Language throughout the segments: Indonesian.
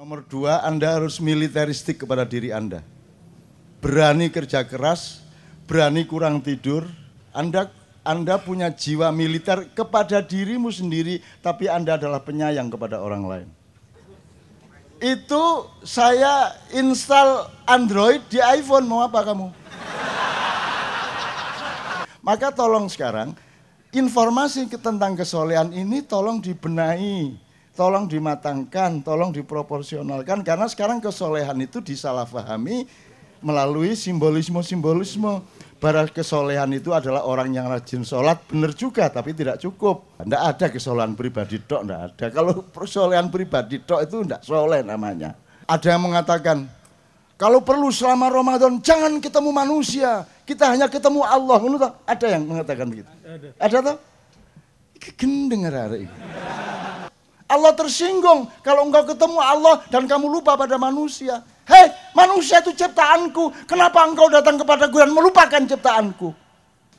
Nomor dua, Anda harus militeristik kepada diri Anda. Berani kerja keras, berani kurang tidur. Anda Anda punya jiwa militer kepada dirimu sendiri, tapi Anda adalah penyayang kepada orang lain. Itu saya install Android di iPhone, mau apa kamu? Maka tolong sekarang, informasi tentang kesolehan ini tolong dibenahi tolong dimatangkan, tolong diproporsionalkan karena sekarang kesolehan itu disalahfahami melalui simbolisme-simbolisme. Barang kesolehan itu adalah orang yang rajin sholat, benar juga tapi tidak cukup. Tidak ada kesolehan pribadi dok, tidak ada. Kalau kesolehan pribadi dok itu tidak soleh namanya. Ada yang mengatakan, kalau perlu selama Ramadan jangan ketemu manusia, kita hanya ketemu Allah. Ada yang mengatakan begitu? Ada, ada. ada Gendeng hari ini. Allah tersinggung kalau engkau ketemu Allah dan kamu lupa pada manusia. Hei, manusia itu ciptaanku. Kenapa engkau datang kepada gue dan melupakan ciptaanku?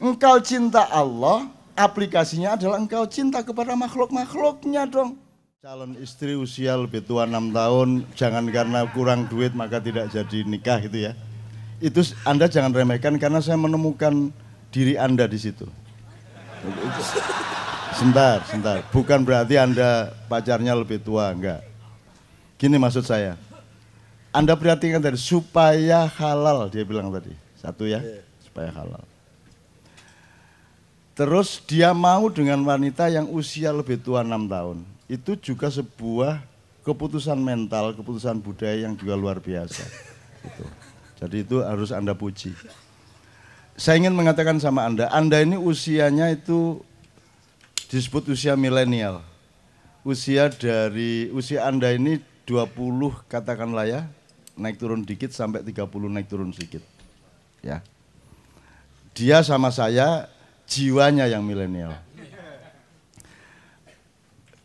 Engkau cinta Allah, aplikasinya adalah engkau cinta kepada makhluk-makhluknya dong. Calon istri usia lebih tua 6 tahun, jangan karena kurang duit maka tidak jadi nikah itu ya. Itu Anda jangan remehkan karena saya menemukan diri Anda di situ. Sebentar, sebentar. Bukan berarti Anda pacarnya lebih tua, enggak. Gini maksud saya. Anda perhatikan tadi, supaya halal, dia bilang tadi. Satu ya, iya. supaya halal. Terus dia mau dengan wanita yang usia lebih tua 6 tahun. Itu juga sebuah keputusan mental, keputusan budaya yang juga luar biasa. Gitu. Jadi itu harus Anda puji. Saya ingin mengatakan sama Anda, Anda ini usianya itu disebut usia milenial. Usia dari usia Anda ini 20 katakanlah ya, naik turun dikit sampai 30 naik turun sedikit. Ya. Dia sama saya jiwanya yang milenial.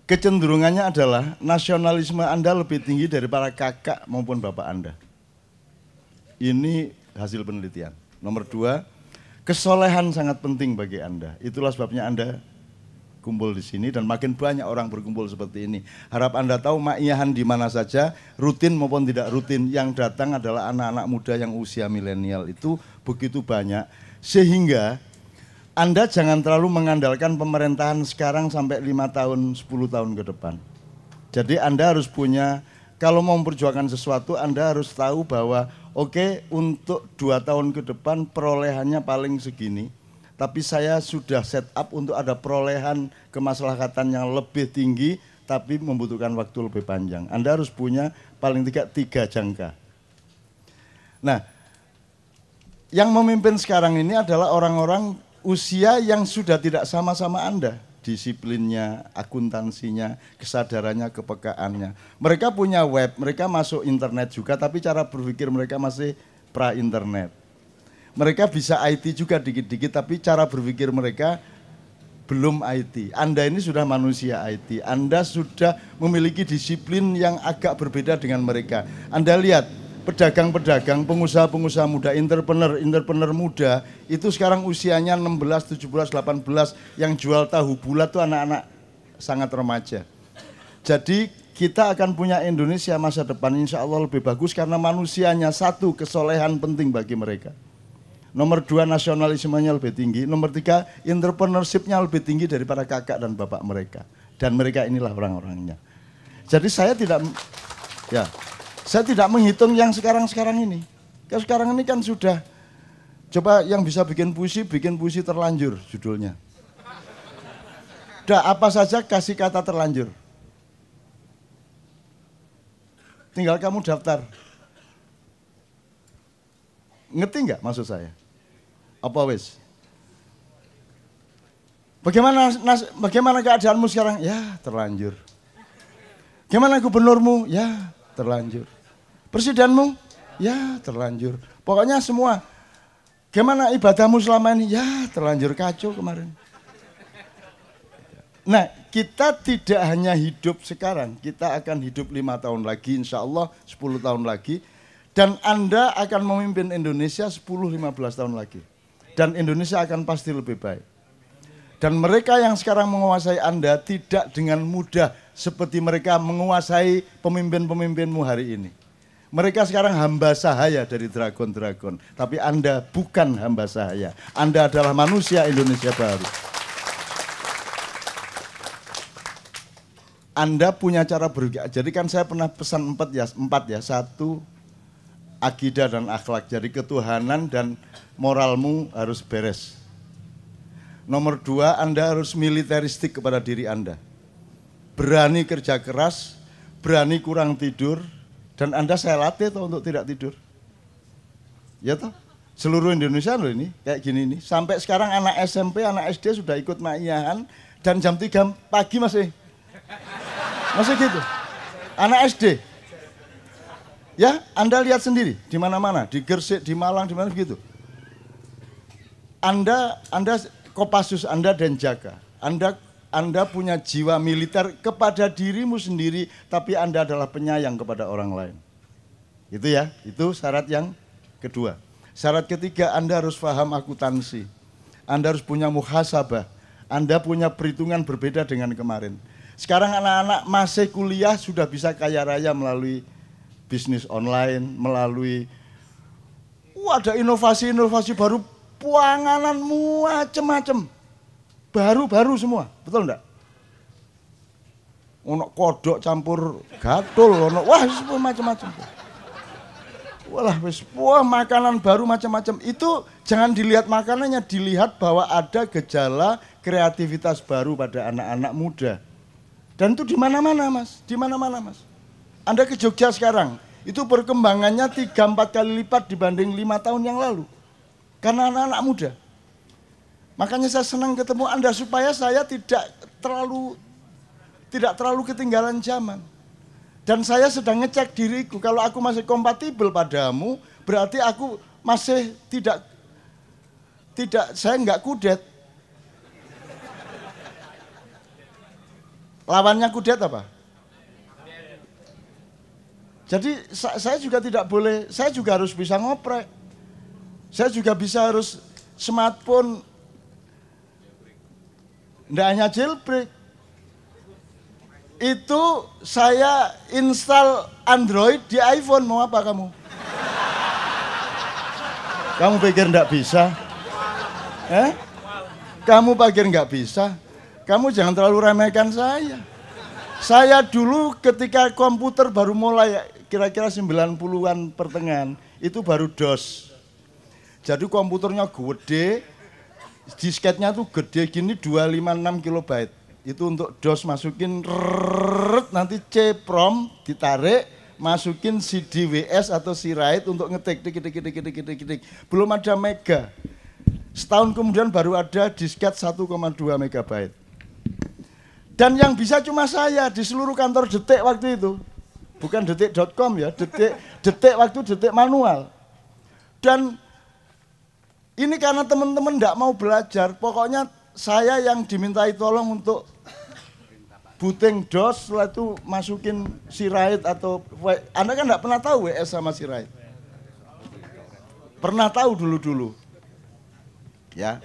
Kecenderungannya adalah nasionalisme Anda lebih tinggi dari para kakak maupun bapak Anda. Ini hasil penelitian. Nomor dua, kesolehan sangat penting bagi Anda. Itulah sebabnya Anda berkumpul di sini dan makin banyak orang berkumpul seperti ini. Harap Anda tahu maknyahan di mana saja, rutin maupun tidak rutin, yang datang adalah anak-anak muda yang usia milenial itu begitu banyak. Sehingga Anda jangan terlalu mengandalkan pemerintahan sekarang sampai lima tahun, 10 tahun ke depan. Jadi Anda harus punya, kalau mau memperjuangkan sesuatu Anda harus tahu bahwa oke untuk dua tahun ke depan perolehannya paling segini tapi saya sudah set up untuk ada perolehan kemaslahatan yang lebih tinggi tapi membutuhkan waktu lebih panjang. Anda harus punya paling tidak tiga jangka. Nah, yang memimpin sekarang ini adalah orang-orang usia yang sudah tidak sama-sama Anda. Disiplinnya, akuntansinya, kesadarannya, kepekaannya. Mereka punya web, mereka masuk internet juga, tapi cara berpikir mereka masih pra-internet mereka bisa IT juga dikit-dikit tapi cara berpikir mereka belum IT. Anda ini sudah manusia IT. Anda sudah memiliki disiplin yang agak berbeda dengan mereka. Anda lihat pedagang-pedagang, pengusaha-pengusaha muda, entrepreneur, entrepreneur muda itu sekarang usianya 16, 17, 18 yang jual tahu bulat tuh anak-anak sangat remaja. Jadi kita akan punya Indonesia masa depan insya Allah lebih bagus karena manusianya satu kesolehan penting bagi mereka. Nomor dua nasionalismenya lebih tinggi. Nomor tiga entrepreneurshipnya lebih tinggi daripada kakak dan bapak mereka. Dan mereka inilah orang-orangnya. Jadi saya tidak, ya, saya tidak menghitung yang sekarang-sekarang ini. Karena sekarang ini kan sudah, coba yang bisa bikin puisi, bikin puisi terlanjur judulnya. Udah apa saja kasih kata terlanjur. Tinggal kamu daftar. Ngerti nggak maksud saya? Apa wis? Bagaimana nas, bagaimana keadaanmu sekarang? Ya, terlanjur. Gimana gubernurmu? Ya, terlanjur. Presidenmu? Ya, terlanjur. Pokoknya semua. Gimana ibadahmu selama ini? Ya, terlanjur kacau kemarin. Nah, kita tidak hanya hidup sekarang, kita akan hidup lima tahun lagi, insya Allah sepuluh tahun lagi. Dan Anda akan memimpin Indonesia 10-15 tahun lagi dan Indonesia akan pasti lebih baik. Dan mereka yang sekarang menguasai Anda tidak dengan mudah seperti mereka menguasai pemimpin-pemimpinmu hari ini. Mereka sekarang hamba sahaya dari dragon-dragon. Tapi Anda bukan hamba sahaya. Anda adalah manusia Indonesia baru. Anda punya cara berpikir. Jadi kan saya pernah pesan empat ya, empat ya. Satu, akidah dan akhlak. Jadi ketuhanan dan moralmu harus beres. Nomor dua, Anda harus militeristik kepada diri Anda. Berani kerja keras, berani kurang tidur, dan Anda saya latih toh untuk tidak tidur. Ya toh? Seluruh Indonesia loh ini, kayak gini nih. Sampai sekarang anak SMP, anak SD sudah ikut ma'iyahan, dan jam 3 pagi masih. Masih gitu. Anak SD, Ya, Anda lihat sendiri di mana-mana, di Gersik, di Malang, di mana begitu. Anda Anda Kopassus Anda dan jaga. Anda Anda punya jiwa militer kepada dirimu sendiri, tapi Anda adalah penyayang kepada orang lain. Itu ya, itu syarat yang kedua. Syarat ketiga Anda harus paham akuntansi. Anda harus punya muhasabah. Anda punya perhitungan berbeda dengan kemarin. Sekarang anak-anak masih kuliah sudah bisa kaya raya melalui bisnis online, melalui Wah, ada inovasi-inovasi baru puanganan macem-macem. Baru-baru semua, betul enggak? Ono kodok campur gatul, ono wah semua macam-macam. Walah wis wah makanan baru macam-macam. Itu jangan dilihat makanannya, dilihat bahwa ada gejala kreativitas baru pada anak-anak muda. Dan itu di mana-mana, Mas. Di mana-mana, Mas. Anda ke Jogja sekarang, itu perkembangannya tiga empat kali lipat dibanding lima tahun yang lalu. Karena anak-anak muda. Makanya saya senang ketemu Anda supaya saya tidak terlalu tidak terlalu ketinggalan zaman. Dan saya sedang ngecek diriku, kalau aku masih kompatibel padamu, berarti aku masih tidak tidak saya enggak kudet. Lawannya kudet apa? Jadi saya juga tidak boleh, saya juga harus bisa ngoprek. Saya juga bisa harus smartphone. Tidak hanya jailbreak. Itu saya install Android di iPhone, mau apa kamu? Kamu pikir tidak bisa? Eh? Kamu pikir nggak bisa? Kamu jangan terlalu remehkan saya. Saya dulu ketika komputer baru mulai kira-kira 90-an pertengahan itu baru DOS. Jadi komputernya gede, disketnya tuh gede gini 256 byte, Itu untuk DOS masukin rrrr, nanti C prom ditarik masukin CDWS atau C-Write untuk ngetik tik tik tik tik tik tik. Belum ada mega. Setahun kemudian baru ada disket 1,2 megabyte. Dan yang bisa cuma saya di seluruh kantor detik waktu itu bukan detik.com ya, detik detik waktu detik manual. Dan ini karena teman-teman tidak mau belajar, pokoknya saya yang dimintai tolong untuk buting dos, setelah itu masukin sirait atau Anda kan tidak pernah tahu WS sama sirait. Pernah tahu dulu-dulu. Ya.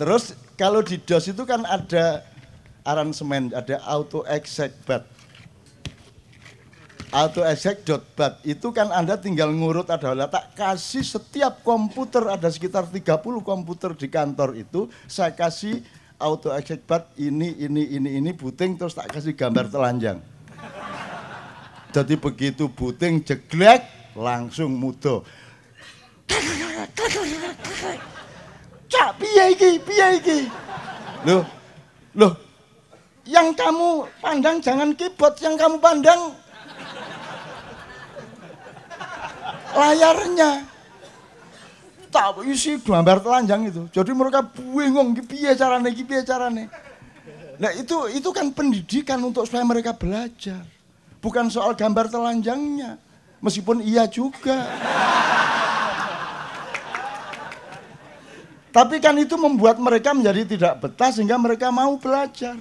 Terus kalau di dos itu kan ada aransemen, ada auto exact bat autoexec.bat itu kan Anda tinggal ngurut ada letak kasih setiap komputer ada sekitar 30 komputer di kantor itu saya kasih bat ini ini ini ini puting terus tak kasih gambar telanjang. Jadi begitu puting jeglek langsung mudo. Cak piye iki? Piye iki? Loh. Loh. Yang kamu pandang jangan keyboard, yang kamu pandang layarnya. Tak isi gambar telanjang itu. Jadi mereka bingung, piye carane, cara caranya Nah itu itu kan pendidikan untuk supaya mereka belajar. Bukan soal gambar telanjangnya. Meskipun iya juga. Tapi kan itu membuat mereka menjadi tidak betah sehingga mereka mau belajar.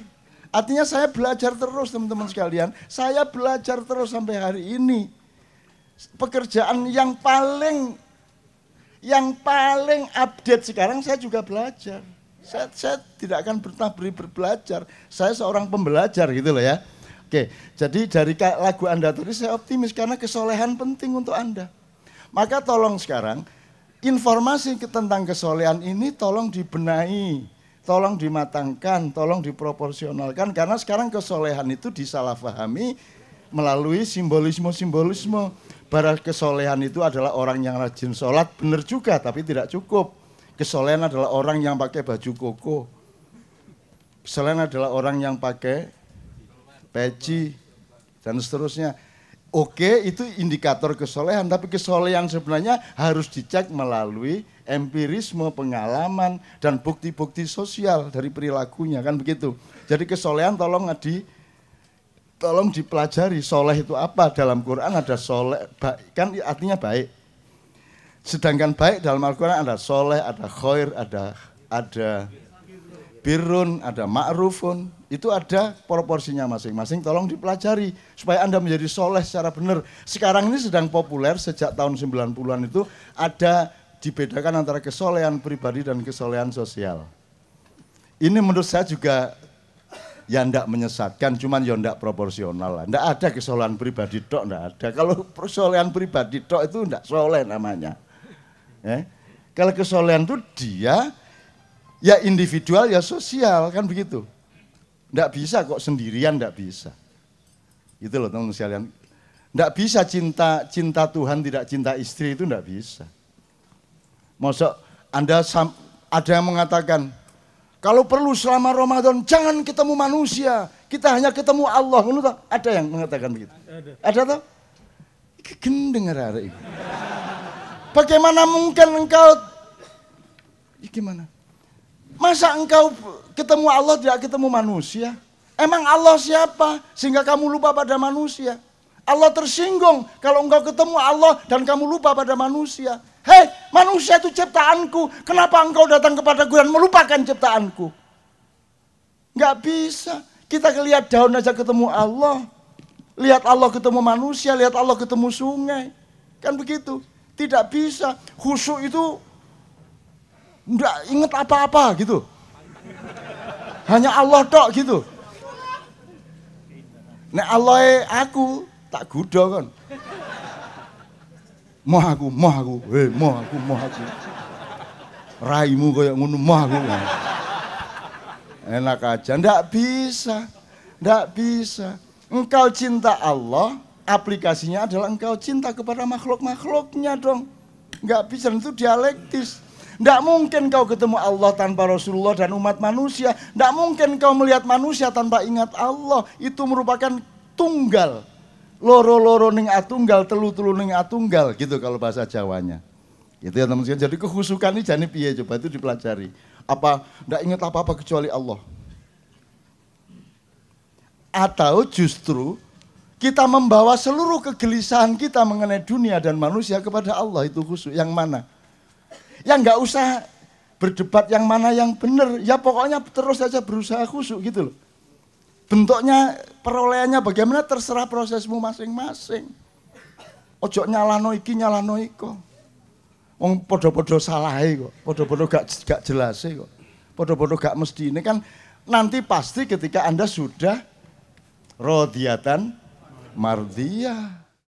Artinya saya belajar terus teman-teman sekalian. Saya belajar terus sampai hari ini pekerjaan yang paling yang paling update sekarang saya juga belajar. Saya, saya tidak akan pernah beri berbelajar. Saya seorang pembelajar gitu loh ya. Oke, jadi dari lagu Anda tadi saya optimis karena kesolehan penting untuk Anda. Maka tolong sekarang informasi tentang kesolehan ini tolong dibenahi, tolong dimatangkan, tolong diproporsionalkan karena sekarang kesolehan itu disalahfahami melalui simbolisme-simbolisme. Barang kesolehan itu adalah orang yang rajin sholat, benar juga, tapi tidak cukup. Kesolehan adalah orang yang pakai baju koko. Kesolehan adalah orang yang pakai peci, dan seterusnya. Oke, itu indikator kesolehan, tapi kesolehan sebenarnya harus dicek melalui empirisme, pengalaman, dan bukti-bukti sosial dari perilakunya, kan begitu. Jadi kesolehan tolong di tolong dipelajari soleh itu apa dalam Quran ada soleh baik kan artinya baik sedangkan baik dalam Al-Quran ada soleh ada khair ada ada birun ada ma'rufun itu ada proporsinya masing-masing tolong dipelajari supaya anda menjadi soleh secara benar sekarang ini sedang populer sejak tahun 90-an itu ada dibedakan antara kesolehan pribadi dan kesolehan sosial ini menurut saya juga ya ndak menyesatkan, cuman ya ndak proporsional lah. Ndak ada kesolehan pribadi tok, ndak ada. Kalau kesolehan pribadi tok itu ndak soleh namanya. ya. Kalau kesolehan itu dia ya individual ya sosial kan begitu. Ndak bisa kok sendirian ndak bisa. Itu loh teman-teman sekalian. Ndak bisa cinta cinta Tuhan tidak cinta istri itu ndak bisa. Maksud, Anda ada yang mengatakan kalau perlu selama Ramadan jangan ketemu manusia, kita hanya ketemu Allah. Ada yang mengatakan begitu? Ada. tuh? Gendeng hari ini. Bagaimana mungkin engkau gimana? Masa engkau ketemu Allah tidak ketemu manusia? Emang Allah siapa sehingga kamu lupa pada manusia? Allah tersinggung kalau engkau ketemu Allah dan kamu lupa pada manusia. Hei, Manusia itu ciptaanku. Kenapa engkau datang kepadaku dan melupakan ciptaanku? Gak bisa. Kita lihat daun aja ketemu Allah. Lihat Allah ketemu manusia, lihat Allah ketemu sungai. Kan begitu. Tidak bisa. Khusyuk itu enggak inget apa-apa gitu. Hanya Allah tok gitu. Nek Allah aku tak gudo kan moh aku, moh aku, eh moh aku, moh aku. Raimu kayak moh aku. Enak aja, ndak bisa. Ndak bisa. Engkau cinta Allah, aplikasinya adalah engkau cinta kepada makhluk-makhluknya dong. Enggak bisa, itu dialektis. Tidak mungkin kau ketemu Allah tanpa Rasulullah dan umat manusia. Tidak mungkin kau melihat manusia tanpa ingat Allah. Itu merupakan tunggal loro-loro ning atunggal, telu-telu ning atunggal gitu kalau bahasa Jawanya. Itu ya teman-teman. Jadi kehusukan ini jani piye coba itu dipelajari. Apa ndak ingat apa-apa kecuali Allah. Atau justru kita membawa seluruh kegelisahan kita mengenai dunia dan manusia kepada Allah itu khusus. Yang mana? Yang nggak usah berdebat yang mana yang benar. Ya pokoknya terus saja berusaha khusus gitu loh bentuknya perolehannya bagaimana terserah prosesmu masing-masing. Ojo nyalano iki nyalano iko. Wong podo-podo salah kok, podo-podo gak gak jelas kok. Podo-podo gak mesti ini kan nanti pasti ketika Anda sudah rodiatan, mardiyah.